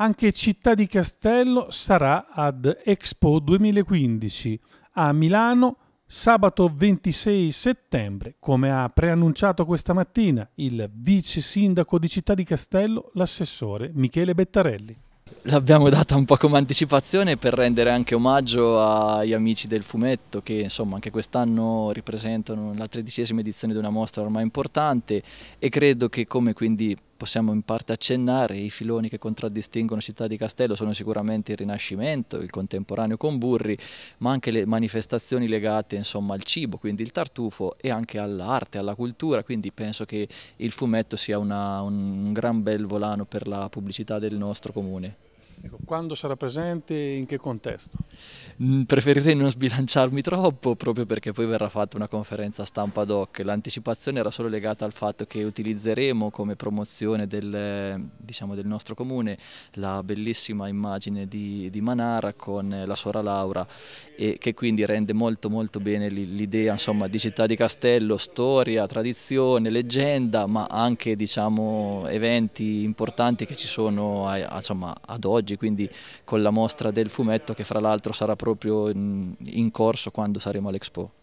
Anche Città di Castello sarà ad Expo 2015 a Milano sabato 26 settembre, come ha preannunciato questa mattina il vice sindaco di Città di Castello, l'assessore Michele Bettarelli. L'abbiamo data un po' come anticipazione per rendere anche omaggio agli amici del fumetto che insomma anche quest'anno rappresentano la tredicesima edizione di una mostra ormai importante e credo che come quindi possiamo in parte accennare, i filoni che contraddistinguono Città di Castello sono sicuramente il Rinascimento, il contemporaneo con Burri, ma anche le manifestazioni legate insomma, al cibo, quindi il tartufo e anche all'arte, alla cultura, quindi penso che il fumetto sia una, un gran bel volano per la pubblicità del nostro comune. Ecco, quando sarà presente e in che contesto? Mm, preferirei non sbilanciarmi troppo proprio perché poi verrà fatta una conferenza stampa ad hoc. L'anticipazione era solo legata al fatto che utilizzeremo come promozione del, diciamo, del nostro comune la bellissima immagine di, di, Manara con la suora Laura e che quindi rende molto molto bene l'idea di città di Castello, storia, tradizione, leggenda ma anche diciamo, eventi importanti che ci sono insomma, ad oggi oggi, quindi con la mostra del fumetto che fra l'altro sarà proprio in, in corso quando saremo all'Expo.